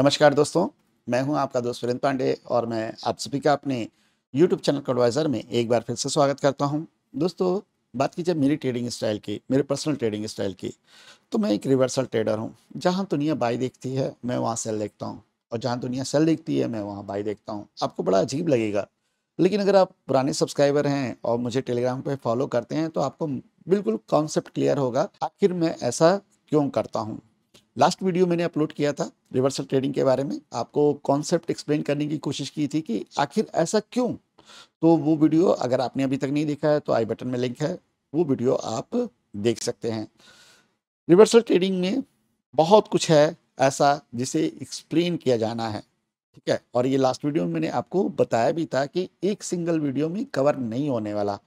नमस्कार दोस्तों मैं हूं आपका दोस्त वीरेंद्र पांडे और मैं आप सभी का अपने YouTube चैनल एडवाइज़र में एक बार फिर से स्वागत करता हूं दोस्तों बात की जाए मेरी ट्रेडिंग स्टाइल की मेरे पर्सनल ट्रेडिंग स्टाइल की तो मैं एक रिवर्सल ट्रेडर हूं जहां दुनिया बाई देखती है मैं वहाँ सेल देखता हूँ और जहाँ दुनिया सेल देखती है मैं वहाँ बाई देखता हूँ आपको बड़ा अजीब लगेगा लेकिन अगर आप पुराने सब्सक्राइबर हैं और मुझे टेलीग्राम पर फॉलो करते हैं तो आपको बिल्कुल कॉन्सेप्ट क्लियर होगा आखिर मैं ऐसा क्यों करता हूँ लास्ट वीडियो मैंने अपलोड किया था रिवर्सल ट्रेडिंग के बारे में आपको कॉन्सेप्ट एक्सप्लेन करने की कोशिश की थी कि आखिर ऐसा क्यों तो वो वीडियो अगर आपने अभी तक नहीं देखा है तो आई बटन में लिंक है वो वीडियो आप देख सकते हैं रिवर्सल ट्रेडिंग में बहुत कुछ है ऐसा जिसे एक्सप्लेन किया जाना है ठीक है और ये लास्ट वीडियो में मैंने आपको बताया भी था कि एक सिंगल वीडियो में कवर नहीं होने वाला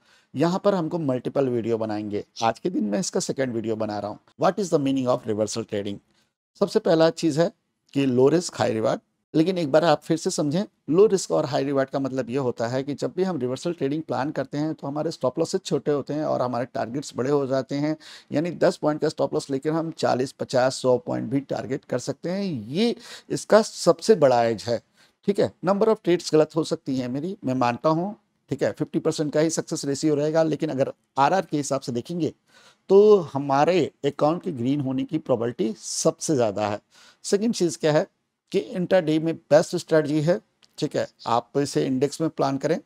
यहाँ पर हमको मल्टीपल वीडियो बनाएंगे आज के दिन मैं इसका सेकेंड वीडियो बना रहा हूँ what is the meaning of reversal trading सबसे पहला चीज़ है कि लो रिस्क हाई रिवार्ड लेकिन एक बार आप फिर से समझें लो रिस्क और हाई रिवार्ड का मतलब ये होता है कि जब भी हम रिवर्सल ट्रेडिंग प्लान करते हैं तो हमारे स्टॉप लॉसेज छोटे होते हैं और हमारे टारगेट्स बड़े हो जाते हैं यानी 10 पॉइंट का स्टॉप लॉस लेकर हम 40, 50, 100 पॉइंट भी टारगेट कर सकते हैं ये इसका सबसे बड़ा एज है ठीक है नंबर ऑफ ट्रेड्स गलत हो सकती है मेरी मैं मानता हूँ ठीक है फिफ्टी परसेंट का ही सक्सेस रेसियो रहेगा लेकिन अगर आर के हिसाब से देखेंगे तो हमारे अकाउंट के ग्रीन होने की प्रॉबलिटी सबसे ज़्यादा है सेकेंड चीज़ क्या है कि डे में बेस्ट स्ट्रेटजी है ठीक है आप इसे इंडेक्स में प्लान करें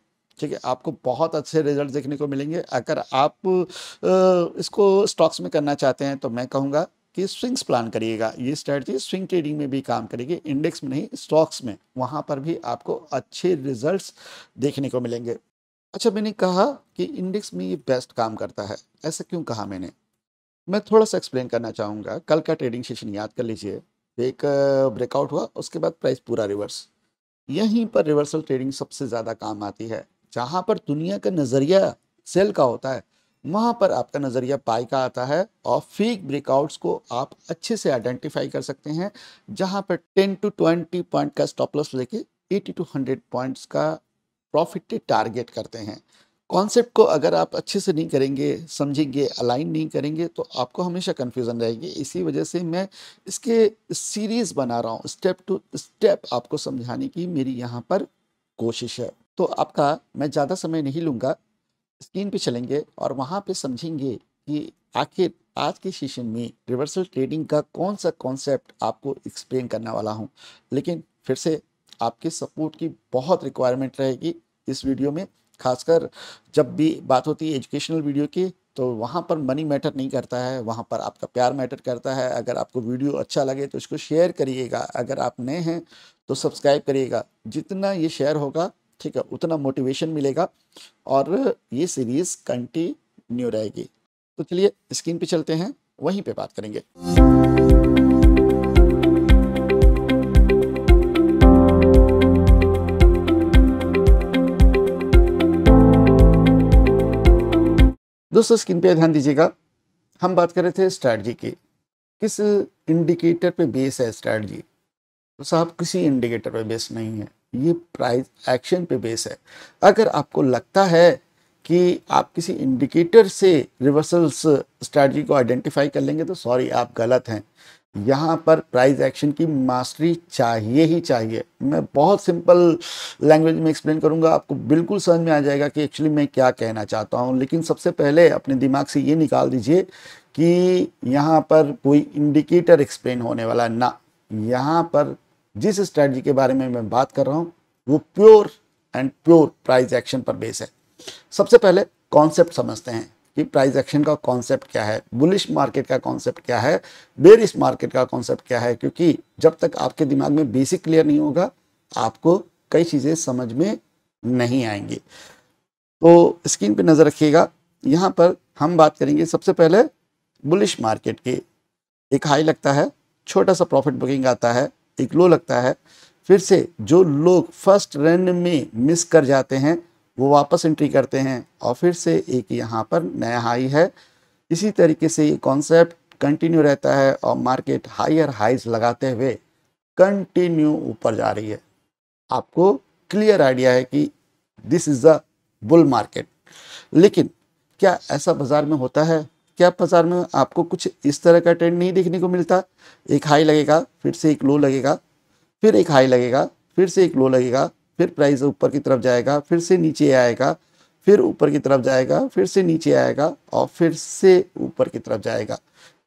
ठीक है आपको बहुत अच्छे रिजल्ट देखने को मिलेंगे अगर आप इसको स्टॉक्स में करना चाहते हैं तो मैं कहूँगा कि स्विंग्स प्लान करिएगा ये स्ट्रैटी स्विंग ट्रेडिंग में भी काम करेगी इंडेक्स में नहीं स्टॉक्स में वहाँ पर भी आपको अच्छे रिजल्ट्स देखने को मिलेंगे अच्छा मैंने कहा कि इंडेक्स में ये बेस्ट काम करता है ऐसा क्यों कहा मैंने मैं थोड़ा सा एक्सप्लेन करना चाहूँगा कल का ट्रेडिंग सेशन याद कर लीजिए एक ब्रेकआउट हुआ उसके बाद प्राइस पूरा रिवर्स यहीं पर रिवर्सल ट्रेडिंग सबसे ज़्यादा काम आती है जहाँ पर दुनिया का नज़रिया सेल का होता है वहाँ पर आपका नज़रिया पाई का आता है और फेक ब्रेकआउट्स को आप अच्छे से आइडेंटिफाई कर सकते हैं जहाँ पर 10 टू 20 पॉइंट का स्टॉपलस लेके 80 टू 100 पॉइंट्स का प्रॉफिट टारगेट करते हैं कॉन्सेप्ट को अगर आप अच्छे से नहीं करेंगे समझेंगे अलाइन नहीं करेंगे तो आपको हमेशा कन्फ्यूज़न रहेगी इसी वजह से मैं इसके सीरीज़ बना रहा हूँ स्टेप टू स्टेप आपको समझाने की मेरी यहाँ पर कोशिश है तो आपका मैं ज़्यादा समय नहीं लूँगा स्क्रीन पे चलेंगे और वहाँ पे समझेंगे कि आखिर आज के सेशन में रिवर्सल ट्रेडिंग का कौन सा कॉन्सेप्ट आपको एक्सप्लेन करने वाला हूँ लेकिन फिर से आपके सपोर्ट की बहुत रिक्वायरमेंट रहेगी इस वीडियो में खासकर जब भी बात होती है एजुकेशनल वीडियो की तो वहाँ पर मनी मैटर नहीं करता है वहाँ पर आपका प्यार मैटर करता है अगर आपको वीडियो अच्छा लगे तो इसको शेयर करिएगा अगर आप नए हैं तो सब्सक्राइब करिएगा जितना ये शेयर होगा ठीक है उतना मोटिवेशन मिलेगा और ये सीरीज़ कंटिन्यू रहेगी तो चलिए स्क्रीन पे चलते हैं वहीं पे बात करेंगे दोस्तों स्क्रीन पे ध्यान दीजिएगा हम बात कर रहे थे स्ट्रैटजी की किस इंडिकेटर पे बेस है स्ट्रैटजी तो साहब किसी इंडिकेटर पे बेस नहीं है ये प्राइस एक्शन पे बेस है अगर आपको लगता है कि आप किसी इंडिकेटर से रिवर्सल्स स्ट्रैटजी को आइडेंटिफाई कर लेंगे तो सॉरी आप गलत हैं यहाँ पर प्राइज एक्शन की मास्टरी चाहिए ही चाहिए मैं बहुत सिंपल लैंग्वेज में एक्सप्लेन करूँगा आपको बिल्कुल समझ में आ जाएगा कि एक्चुअली मैं क्या कहना चाहता हूँ लेकिन सबसे पहले अपने दिमाग से ये निकाल दीजिए कि यहाँ पर कोई इंडिकेटर एक्सप्लेन होने वाला ना यहाँ पर जिस स्ट्रैटी के बारे में मैं बात कर रहा हूँ वो pure and pure price action पर बेस है सबसे पहले कॉन्सेप्ट समझते हैं कि प्राइस एक्शन का कॉन्सेप्ट क्या है बुलिश मार्केट का कॉन्सेप्ट क्या है बेरिश मार्केट का कॉन्सेप्ट क्या है क्योंकि जब तक आपके दिमाग में बेसिक क्लियर नहीं होगा आपको कई चीज़ें समझ में नहीं आएंगी तो स्क्रीन पे नज़र रखिएगा यहाँ पर हम बात करेंगे सबसे पहले बुलिश मार्केट की एक हाई लगता है छोटा सा प्रॉफिट बुकिंग आता है एक लो लगता है फिर से जो लोग फर्स्ट रन में मिस कर जाते हैं वो वापस एंट्री करते हैं और फिर से एक यहाँ पर नया हाई है इसी तरीके से ये कॉन्सेप्ट कंटिन्यू रहता है और मार्केट हायर हाइज लगाते हुए कंटिन्यू ऊपर जा रही है आपको क्लियर आइडिया है कि this is the bull market लेकिन क्या ऐसा बाज़ार में होता है क्या बाज़ार में आपको कुछ इस तरह का ट्रेंड नहीं देखने को मिलता एक हाई लगेगा फिर से एक लो लगेगा फिर एक हाई लगेगा फिर से एक लो लगेगा फिर प्राइस ऊपर की तरफ जाएगा फिर से नीचे आएगा फिर ऊपर की तरफ जाएगा फिर से नीचे आएगा और फिर से ऊपर की तरफ जाएगा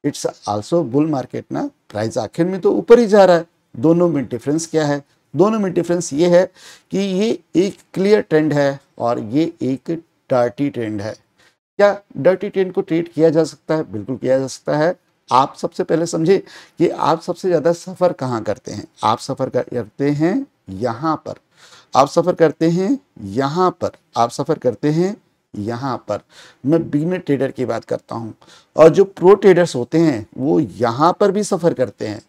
इट्स आल्सो बुल मार्केट ना प्राइस आखिर में तो ऊपर ही जा रहा है दोनों में डिफरेंस क्या है दोनों में डिफरेंस ये है कि ये एक क्लियर ट्रेंड है और ये एक डर्टी ट्रेंड है क्या डर्टी ट्रेंड को ट्रेड किया जा सकता है बिल्कुल किया जा सकता है आप सबसे पहले समझे कि आप सबसे ज़्यादा सफ़र कहाँ करते हैं आप सफ़र करते हैं यहाँ पर आप सफ़र करते हैं यहाँ पर आप सफ़र करते हैं यहाँ पर मैं बिगनर ट्रेडर की बात करता हूँ और जो प्रो ट्रेडर्स होते हैं वो यहाँ पर भी सफ़र करते हैं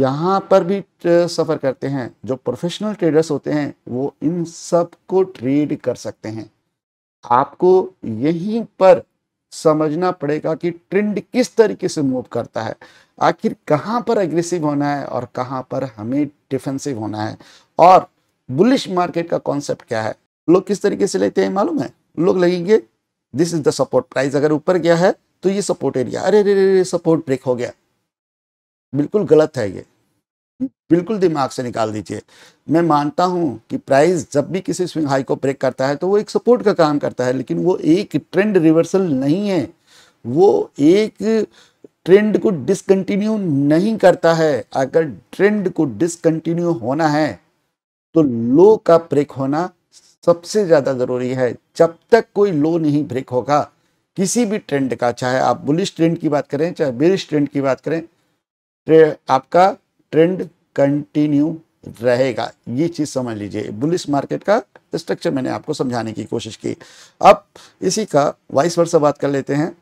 यहाँ पर भी सफ़र करते हैं जो प्रोफेशनल ट्रेडर्स होते हैं वो इन सब को ट्रेड कर सकते हैं आपको यहीं पर समझना पड़ेगा कि ट्रेंड किस तरीके से मूव करता है आखिर कहाँ पर एग्रेसिव होना है और कहाँ पर हमें डिफेंसिव होना है और बुलिश मार्केट का कॉन्सेप्ट क्या है लोग किस तरीके से लेते हैं मालूम है लोग लगेंगे this is the support price अगर ऊपर गया है तो ये सपोर्ट एरिया अरे अरे अरे सपोर्ट ब्रेक हो गया बिल्कुल गलत है ये बिल्कुल दिमाग से निकाल दीजिए मैं मानता हूं कि प्राइस जब भी किसी स्विंग हाई को ब्रेक करता है तो वो एक सपोर्ट का काम करता है लेकिन वो एक ट्रेंड रिवर्सल नहीं है वो एक ट्रेंड को डिसकंटिन्यू नहीं करता है अगर ट्रेंड को डिसकंटिन्यू होना है तो लो का ब्रेक होना सबसे ज़्यादा ज़रूरी है जब तक कोई लो नहीं ब्रेक होगा किसी भी ट्रेंड का चाहे आप बुलिश ट्रेंड की बात करें चाहे बेरिश ट्रेंड की बात करें ट्रे, आपका ट्रेंड कंटिन्यू रहेगा ये चीज़ समझ लीजिए बुलिश मार्केट का स्ट्रक्चर मैंने आपको समझाने की कोशिश की अब इसी का वाइस वर्षा बात कर लेते हैं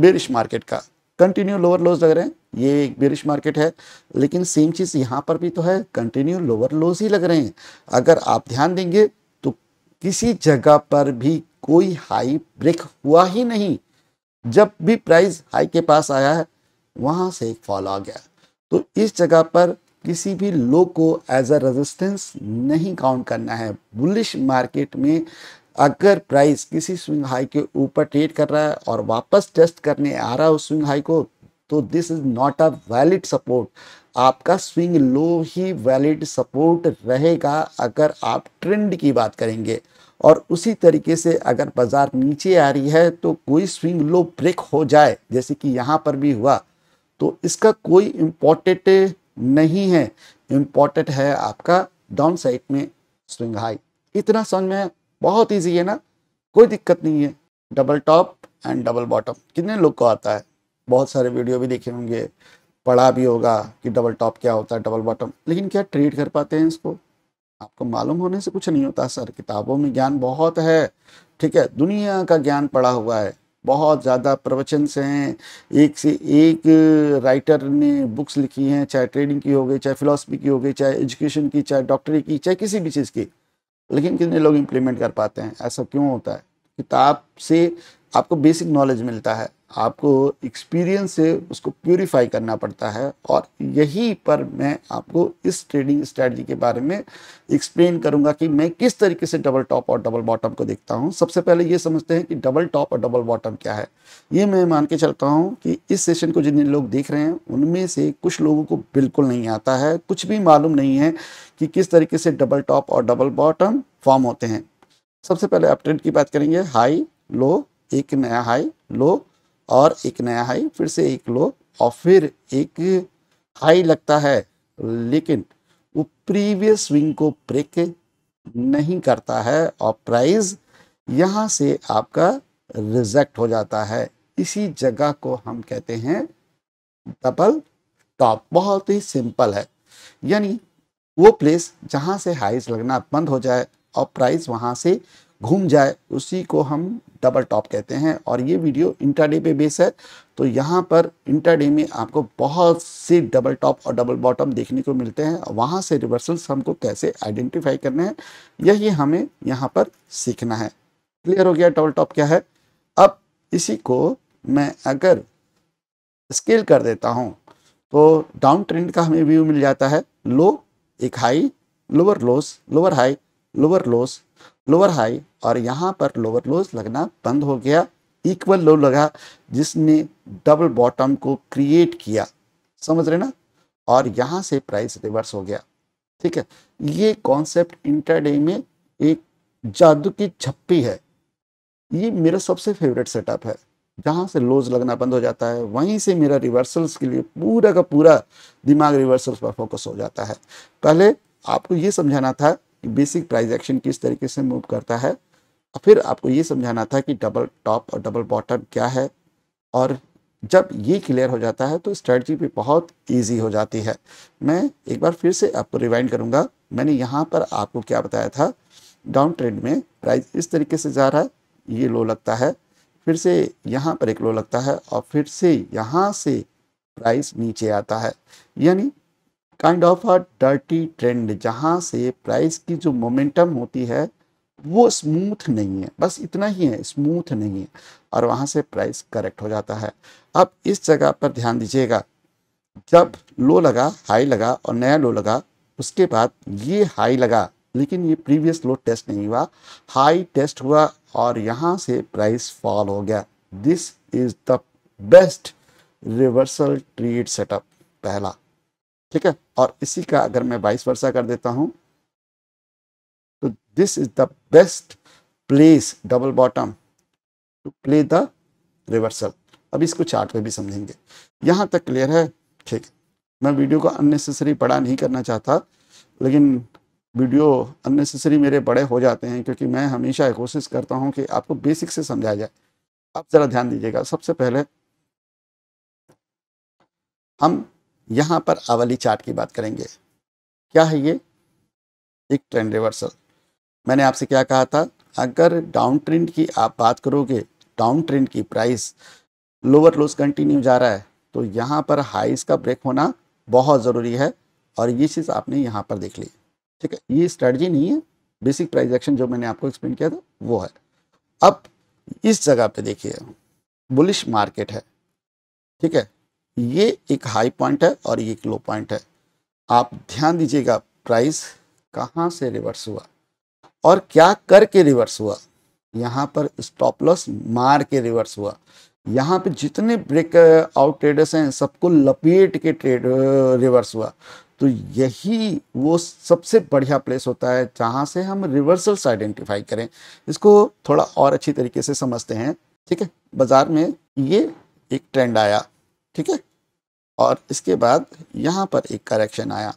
बेरिश मार्केट का कंटिन्यू लोअर लोज लग रहे हैं ये एक बेरिश मार्केट है लेकिन सेम चीज़ यहाँ पर भी तो है कंटिन्यू लोअर लोज ही लग रहे हैं अगर आप ध्यान देंगे तो किसी जगह पर भी कोई हाई ब्रेक हुआ ही नहीं जब भी प्राइस हाई के पास आया है वहाँ से एक फॉल आ गया तो इस जगह पर किसी भी लो को एज अ रेजिस्टेंस नहीं काउंट करना है बुलिश मार्केट में अगर प्राइस किसी स्विंग हाई के ऊपर ट्रेड कर रहा है और वापस टेस्ट करने आ रहा है उस स्विंग हाई को तो this is not a valid support आपका स्विंग लो ही वैलिड सपोर्ट रहेगा अगर आप ट्रेंड की बात करेंगे और उसी तरीके से अगर बाज़ार नीचे आ रही है तो कोई स्विंग लो ब्रेक हो जाए जैसे कि यहाँ पर भी हुआ तो इसका कोई इम्पोर्टेंट नहीं है इम्पोर्टेंट है आपका डाउन साइड में स्विंग हाई इतना समझ में बहुत ईजी है ना कोई दिक्कत नहीं है double top and double bottom कितने लोग को आता है बहुत सारे वीडियो भी देखे होंगे पढ़ा भी होगा कि डबल टॉप क्या होता है डबल बॉटम लेकिन क्या ट्रीट कर पाते हैं इसको आपको मालूम होने से कुछ नहीं होता सर किताबों में ज्ञान बहुत है ठीक है दुनिया का ज्ञान पढ़ा हुआ है बहुत ज़्यादा प्रवचन से हैं एक से एक राइटर ने बुक्स लिखी हैं चाहे ट्रेडिंग की हो गई चाहे फिलोसफी की हो गई चाहे एजुकेशन की चाहे डॉक्टरी की चाहे किसी भी चीज़ की लेकिन कितने लोग इम्प्लीमेंट कर पाते हैं ऐसा क्यों होता है किताब से आपको बेसिक नॉलेज मिलता है आपको एक्सपीरियंस से उसको प्योरीफाई करना पड़ता है और यही पर मैं आपको इस ट्रेडिंग स्ट्रैटी के बारे में एक्सप्लेन करूंगा कि मैं किस तरीके से डबल टॉप और डबल बॉटम को देखता हूं सबसे पहले ये समझते हैं कि डबल टॉप और डबल बॉटम क्या है ये मैं मान के चलता हूं कि इस सेशन को जिन लोग देख रहे हैं उनमें से कुछ लोगों को बिल्कुल नहीं आता है कुछ भी मालूम नहीं है कि किस तरीके से डबल टॉप और डबल बॉटम फॉर्म होते हैं सबसे पहले आप ट्रेंड की बात करेंगे हाई लो एक नया हाई लो और एक नया हाई फिर से एक लो और फिर एक हाई लगता है लेकिन वो प्रीवियस स्विंग को ब्रेक नहीं करता है और प्राइस यहाँ से आपका रिजेक्ट हो जाता है इसी जगह को हम कहते हैं डबल टॉप बहुत ही सिंपल है यानी वो प्लेस जहाँ से हाइज लगना बंद हो जाए और प्राइस वहाँ से घूम जाए उसी को हम डबल टॉप कहते हैं और ये वीडियो इंटरडे पे बेस है तो यहाँ पर इंटरडे में आपको बहुत से डबल टॉप और डबल बॉटम देखने को मिलते हैं वहाँ से रिवर्सल्स हमको कैसे आइडेंटिफाई करने हैं यही हमें यहाँ पर सीखना है क्लियर हो गया डबल टॉप क्या है अब इसी को मैं अगर स्केल कर देता हूँ तो डाउन ट्रेंड का हमें व्यू मिल जाता है लो एक high lower lows lower high lower lows lower high और यहाँ पर लोअर लोज लगना बंद हो गया इक्वल लो लगा जिसने डबल बॉटम को क्रिएट किया समझ रहे ना और यहाँ से प्राइस रिवर्स हो गया ठीक है ये कॉन्सेप्ट इंटरडे में एक जादू की छप्पी है ये मेरा सबसे फेवरेट सेटअप है जहाँ से लोज लगना बंद हो जाता है वहीं से मेरा रिवर्सल्स के लिए पूरा का पूरा दिमाग रिवर्सल्स पर फोकस हो जाता है पहले आपको ये समझाना था कि बेसिक प्राइस एक्शन किस तरीके से मूव करता है और फिर आपको ये समझाना था कि डबल टॉप और डबल बॉटम क्या है और जब ये क्लियर हो जाता है तो स्ट्रेटजी भी बहुत इजी हो जाती है मैं एक बार फिर से आपको रिवाइंड करूँगा मैंने यहाँ पर आपको क्या बताया था डाउन ट्रेंड में प्राइस इस तरीके से जा रहा है ये लो लगता है फिर से यहाँ पर एक लो लगता है और फिर से यहाँ से प्राइस नीचे आता है यानी kind of a dirty trend जहाँ से प्राइस की जो मोमेंटम होती है वो स्मूथ नहीं है बस इतना ही है स्मूथ नहीं है और वहाँ से प्राइस करेक्ट हो जाता है अब इस जगह पर ध्यान दीजिएगा जब लो लगा हाई लगा और नया लो लगा उसके बाद ये हाई लगा लेकिन ये प्रीवियस लो टेस्ट नहीं हुआ हाई टेस्ट हुआ और यहाँ से प्राइस फॉल हो गया this is the best reversal trade setup पहला ठीक है और इसी का अगर मैं बाईस वर्षा कर देता हूं तो this is the best place double bottom to play the reversal अब इसको चार्ट में भी समझेंगे यहाँ तक क्लियर है ठीक मैं वीडियो को अननेसेसरी बड़ा नहीं करना चाहता लेकिन वीडियो अननेसेसरी मेरे बड़े हो जाते हैं क्योंकि मैं हमेशा कोशिश करता हूँ कि आपको बेसिक से समझाया जाए आप ज़रा ध्यान दीजिएगा सबसे पहले हम यहाँ पर अवली चार्ट की बात करेंगे क्या है ये एक ट्रेंड रिवर्सल मैंने आपसे क्या कहा था अगर डाउन ट्रेंड की आप बात करोगे डाउन ट्रेंड की प्राइस लोअर लोस कंटिन्यू जा रहा है तो यहाँ पर हाइस का ब्रेक होना बहुत ज़रूरी है और ये चीज़ आपने यहाँ पर देख ली ठीक है ये स्ट्रेटजी नहीं है बेसिक प्राइस एक्शन जो मैंने आपको एक्सप्लेन किया था वो है अब इस जगह पे देखिए बुलिश मार्केट है ठीक है ये एक हाई पॉइंट है और ये एक लो पॉइंट है आप ध्यान दीजिएगा प्राइस कहाँ से रिवर्स हुआ और क्या करके रिवर्स हुआ यहाँ पर स्टॉप लॉस मार के रिवर्स हुआ यहाँ पे जितने ब्रेक आउट ट्रेडर्स हैं सबको लपेट के ट्रेड रिवर्स uh, हुआ तो यही वो सबसे बढ़िया प्लेस होता है जहाँ से हम रिवर्सल्स आइडेंटिफाई करें इसको थोड़ा और अच्छी तरीके से समझते हैं ठीक है बाज़ार में ये एक ट्रेंड आया ठीक है और इसके बाद यहाँ पर एक करेक्शन आया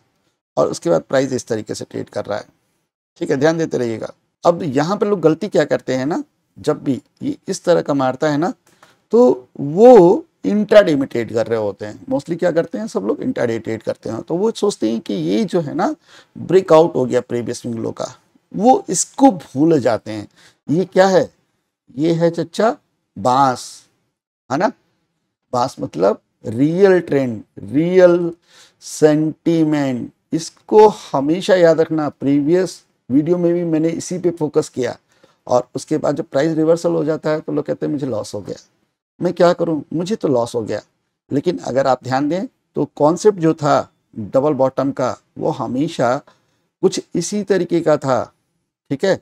और उसके बाद प्राइस इस तरीके से ट्रेड कर रहा है ठीक है ध्यान देते रहिएगा अब यहाँ पर लोग गलती क्या करते हैं ना जब भी ये इस तरह का मारता है ना तो वो इंट्राडे में ट्रेड कर रहे होते हैं मोस्टली क्या करते हैं सब लोग इंट्राडे ट्रेड करते हैं तो वो सोचते हैं कि ये जो है ना ब्रेकआउट हो गया प्रीवियस विंग लो का वो इसको भूल जाते हैं ये क्या है ये है चचा बांस है ना बांस मतलब रियल ट्रेंड रियल सेंटीमेंट इसको हमेशा याद रखना प्रीवियस वीडियो में भी मैंने इसी पे फोकस किया और उसके बाद जब प्राइस रिवर्सल हो जाता है तो लोग कहते हैं मुझे लॉस हो गया मैं क्या करूं मुझे तो लॉस हो गया लेकिन अगर आप ध्यान दें तो कॉन्सेप्ट जो था डबल बॉटम का वो हमेशा कुछ इसी तरीके का था ठीक है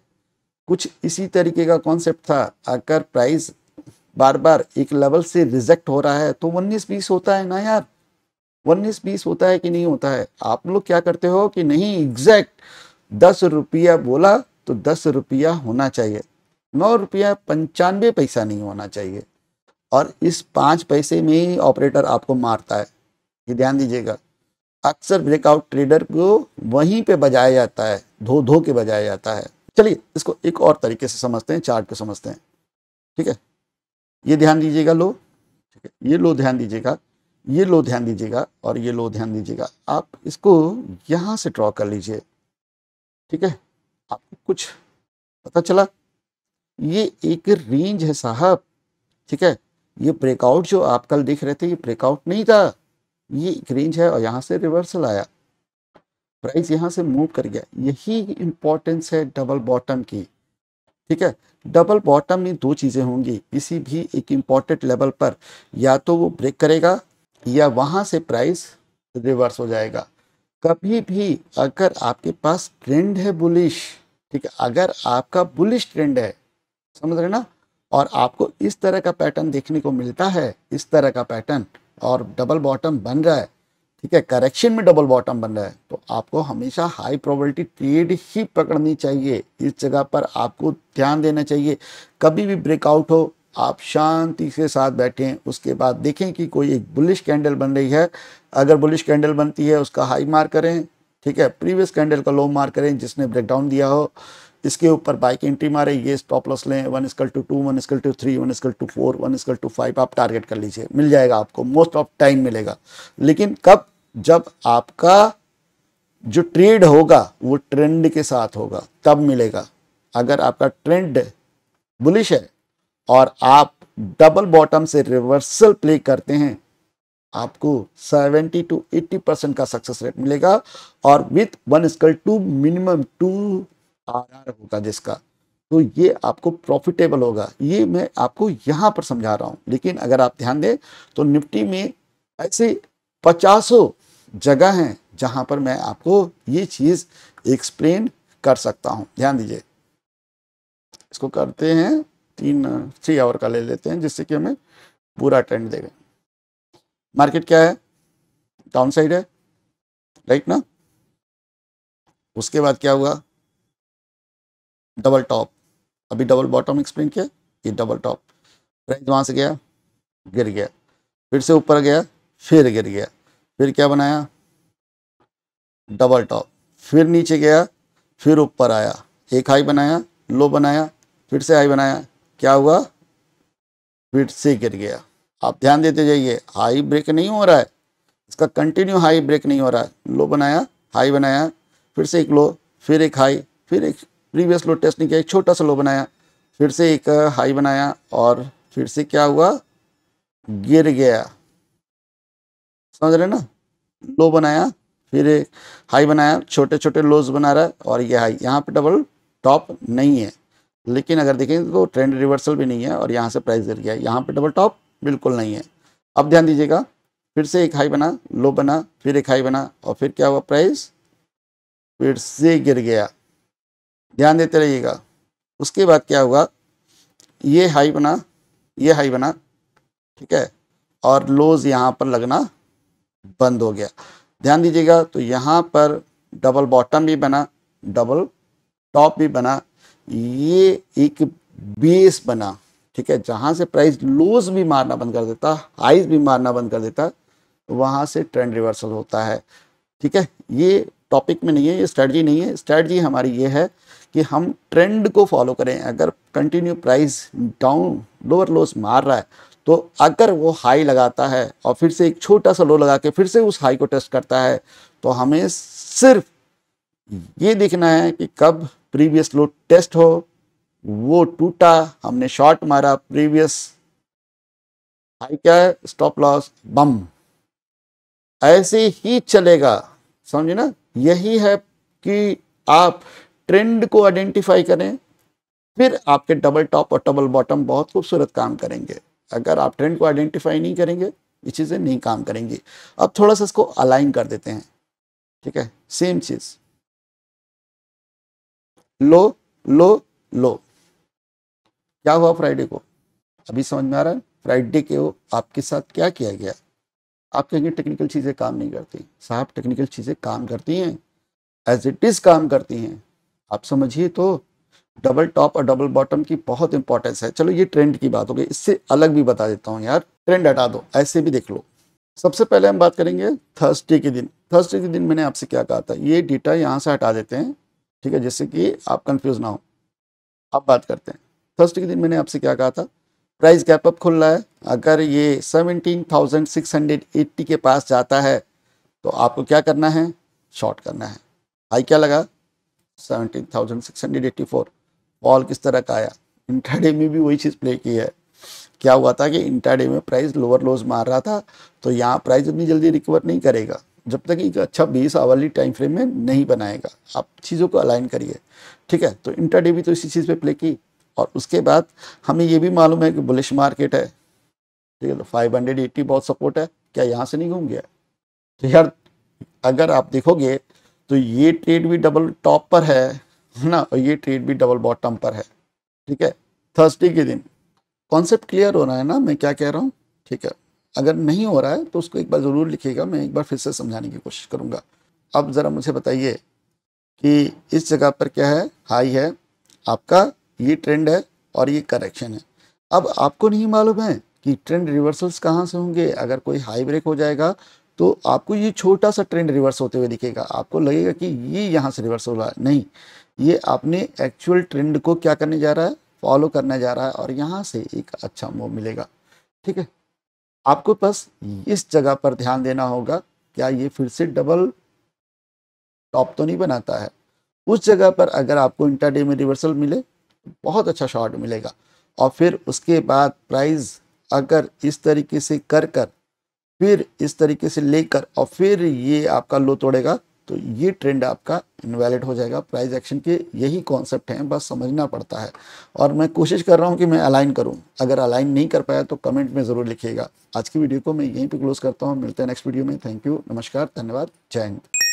कुछ इसी तरीके का कॉन्सेप्ट था अगर प्राइस बार बार एक लेवल से रिजेक्ट हो रहा है तो उन्नीस बीस होता है ना यार उन्नीस बीस होता है कि नहीं होता है आप लोग क्या करते हो कि नहीं एग्जैक्ट दस रुपया बोला तो दस रुपया होना चाहिए नौ रुपया पंचानवे पैसा नहीं होना चाहिए और इस पाँच पैसे में ही ऑपरेटर आपको मारता है ये ध्यान दीजिएगा अक्सर ब्रेकआउट ट्रेडर को वहीं पे बजाया जाता है धो धो के बजाया जाता है चलिए इसको एक और तरीके से समझते हैं चार्ट को समझते हैं ठीक है ये ध्यान दीजिएगा लो ठीक है ये लो ध्यान दीजिएगा ये लो ध्यान दीजिएगा और ये लो ध्यान दीजिएगा आप इसको यहाँ से ड्रॉ कर लीजिए ठीक है आपको कुछ पता चला ये एक रेंज है साहब ठीक है ये ब्रेकआउट जो आप कल देख रहे थे ये ब्रेकआउट नहीं था ये एक रेंज है और यहाँ से रिवर्सल आया प्राइस यहाँ से मूव कर गया यही इंपॉर्टेंस है डबल बॉटम की ठीक है डबल बॉटम में दो चीज़ें होंगी किसी भी एक इम्पॉर्टेंट लेवल पर या तो वो ब्रेक करेगा या वहाँ से प्राइस रिवर्स हो जाएगा कभी भी अगर आपके पास ट्रेंड है बुलिश ठीक है अगर आपका बुलिश ट्रेंड है समझ रहे ना और आपको इस तरह का पैटर्न देखने को मिलता है इस तरह का पैटर्न और डबल बॉटम बन रहा है ठीक है करेक्शन में डबल बॉटम बन रहा है तो आपको हमेशा हाई प्रोबेबिलिटी ट्रेड ही पकड़नी चाहिए इस जगह पर आपको ध्यान देना चाहिए कभी भी ब्रेकआउट हो आप शांति से साथ बैठें उसके बाद देखें कि कोई एक बुलिश कैंडल बन रही है अगर बुलिश कैंडल बनती है उसका हाई मार करें ठीक है प्रीवियस कैंडल का लो मार करें जिसने ब्रेकडाउन दिया हो इसके ऊपर बाइक एंट्री मारे ये स्टॉप लॉस लें one scale to two one scale to three one scale to four one scale to five आप टारगेट कर लीजिए मिल जाएगा आपको मोस्ट ऑफ टाइम मिलेगा लेकिन कब जब आपका जो ट्रेड होगा वो ट्रेंड के साथ होगा तब मिलेगा अगर आपका ट्रेंड बुलिश है और आप डबल बॉटम से रिवर्सल प्ले करते हैं आपको 70 टू 80 परसेंट का सक्सेस रेट मिलेगा और with one scale to minimum two R R होगा जिसका तो ये आपको प्रॉफिटेबल होगा ये मैं आपको यहाँ पर समझा रहा हूँ लेकिन अगर आप ध्यान दें तो निफ्टी में ऐसे पचासों जगह हैं जहाँ पर मैं आपको ये चीज़ एक्सप्लेन कर सकता हूँ ध्यान दीजिए इसको करते हैं तीन थ्री आवर का ले लेते हैं जिससे कि हमें पूरा ट्रेंड देगा मार्केट क्या है डाउन साइड है राइट ना उसके बाद क्या हुआ डबल टॉप अभी डबल बॉटम एक्सप्लेन किया ये डबल टॉप रेंज वहाँ से गया गिर गया फिर से ऊपर गया फिर गिर गया फिर क्या बनाया डबल टॉप फिर नीचे गया फिर ऊपर आया एक हाई बनाया लो बनाया फिर से हाई बनाया क्या हुआ फिर से गिर गया आप ध्यान देते जाइए हाई ब्रेक नहीं हो रहा है इसका कंटिन्यू हाई ब्रेक नहीं हो रहा है लो बनाया हाई बनाया फिर से एक लो फिर एक हाई फिर एक प्रीवियस लो टेस्ट नहीं किया एक छोटा सा लो बनाया फिर से एक हाई बनाया और फिर से क्या हुआ गिर गया समझ रहे ना लो बनाया फिर हाई बनाया छोटे छोटे लोज बना रहा है और ये हाई यहाँ पे डबल टॉप नहीं है लेकिन अगर देखें तो ट्रेंड रिवर्सल भी नहीं है और यहाँ से प्राइस गिर गया यहाँ पे डबल टॉप बिल्कुल नहीं है अब ध्यान दीजिएगा फिर से एक हाई बना लो बना फिर एक हाई बना और फिर क्या हुआ प्राइस फिर से गिर गया ध्यान देते रहिएगा उसके बाद क्या हुआ ये हाई बना ये हाई बना ठीक है और लोज यहाँ पर लगना बंद हो गया ध्यान दीजिएगा तो यहाँ पर डबल बॉटम भी बना डबल टॉप भी बना ये एक बेस बना ठीक है जहाँ से प्राइस लोज भी मारना बंद कर देता हाइज भी मारना बंद कर देता वहाँ से ट्रेंड रिवर्सल होता है ठीक है ये टॉपिक में नहीं है ये स्ट्रेटजी नहीं है स्ट्रेटजी हमारी ये है कि हम ट्रेंड को फॉलो करें अगर continue price down lower lows मार रहा है तो अगर वो हाई लगाता है और फिर से एक छोटा सा लो लगा के फिर से उस हाई को टेस्ट करता है तो हमें सिर्फ ये देखना है कि कब प्रीवियस लो टेस्ट हो वो टूटा हमने शॉर्ट मारा प्रीवियस हाई क्या है स्टॉप लॉस बम ऐसे ही चलेगा समझे ना यही है कि आप ट्रेंड को आइडेंटिफाई करें फिर आपके डबल टॉप और डबल बॉटम बहुत खूबसूरत काम करेंगे अगर आप ट्रेंड को आइडेंटिफाई नहीं करेंगे ये चीज़ें नहीं काम करेंगी अब थोड़ा सा इसको अलाइन कर देते हैं ठीक है सेम चीज़ लो लो लो क्या हुआ फ्राइडे को अभी समझ में आ रहा है फ्राइडे के वो आपके साथ क्या किया गया आप कहेंगे टेक्निकल चीज़ें काम नहीं करती साहब टेक्निकल चीज़ें काम करती हैं एज इट इज़ काम करती हैं आप समझिए तो डबल टॉप और डबल बॉटम की बहुत इंपॉर्टेंस है चलो ये ट्रेंड की बात हो गई इससे अलग भी बता देता हूँ यार ट्रेंड हटा दो ऐसे भी देख लो सबसे पहले हम बात करेंगे थर्सडे के दिन थर्सडे के दिन मैंने आपसे क्या कहा था ये डेटा यहाँ से हटा देते हैं ठीक है जिससे कि आप कंफ्यूज ना हो अब बात करते हैं थर्सडे के दिन मैंने आपसे क्या कहा था प्राइस गैप अप खुल रहा है अगर ये 17,680 के पास जाता है तो आपको क्या करना है शॉर्ट करना है हाई क्या लगा 17,684 thousand six hundred eighty four fall किस तरह का आया इंटरडे में भी वही चीज़ प्ले की है क्या हुआ था कि इंटरडे में प्राइस लोअर लोज मार रहा था तो यहाँ प्राइस इतनी जल्दी रिकवर नहीं करेगा जब तक एक अच्छा बीस आवर्ली टाइम फ्रेम में नहीं बनाएगा आप चीज़ों को अलाइन करिए ठीक है तो इंटरडे भी तो इसी चीज़ पर प्ले की और उसके बाद हमें ये भी मालूम है कि बुलिश मार्केट है ठीक है तो फाइव हंड्रेड एट्टी बहुत सपोर्ट है क्या यहाँ से नहीं घूम गया तो यार अगर आप देखोगे तो ये ट्रेड भी डबल टॉप पर है ना और ये ट्रेड भी डबल बॉटम पर है ठीक है थर्सडे के दिन कॉन्सेप्ट क्लियर हो रहा है ना मैं क्या कह रहा हूँ ठीक है अगर नहीं हो रहा है तो उसको एक बार ज़रूर लिखिएगा मैं एक बार फिर से समझाने की कोशिश करूँगा अब ज़रा मुझे बताइए कि इस जगह पर क्या है हाई है आपका ये ट्रेंड है और ये करेक्शन है अब आपको नहीं मालूम है कि ट्रेंड रिवर्सल्स कहाँ से होंगे अगर कोई हाई ब्रेक हो जाएगा तो आपको ये छोटा सा ट्रेंड रिवर्स होते हुए दिखेगा आपको लगेगा कि ये यहाँ से रिवर्स हो रहा है नहीं ये आपने एक्चुअल ट्रेंड को क्या करने जा रहा है फॉलो करने जा रहा है और यहाँ से एक अच्छा मूव मिलेगा ठीक है आपको बस इस जगह पर ध्यान देना होगा क्या ये फिर से डबल टॉप तो नहीं बनाता है उस जगह पर अगर आपको इंटरडे में रिवर्सल मिले बहुत अच्छा शॉर्ट मिलेगा और फिर उसके बाद प्राइस अगर इस तरीके से कर कर फिर इस तरीके से लेकर और फिर ये आपका लो तोड़ेगा तो ये ट्रेंड आपका इनवैलिड हो जाएगा प्राइस एक्शन के यही कॉन्सेप्ट हैं बस समझना पड़ता है और मैं कोशिश कर रहा हूँ कि मैं अलाइन करूँ अगर अलाइन नहीं कर पाया तो कमेंट में ज़रूर लिखिएगा आज की वीडियो को मैं यहीं पर क्लोज़ करता हूँ मिलते हैं नेक्स्ट वीडियो में थैंक यू नमस्कार धन्यवाद जय हिंद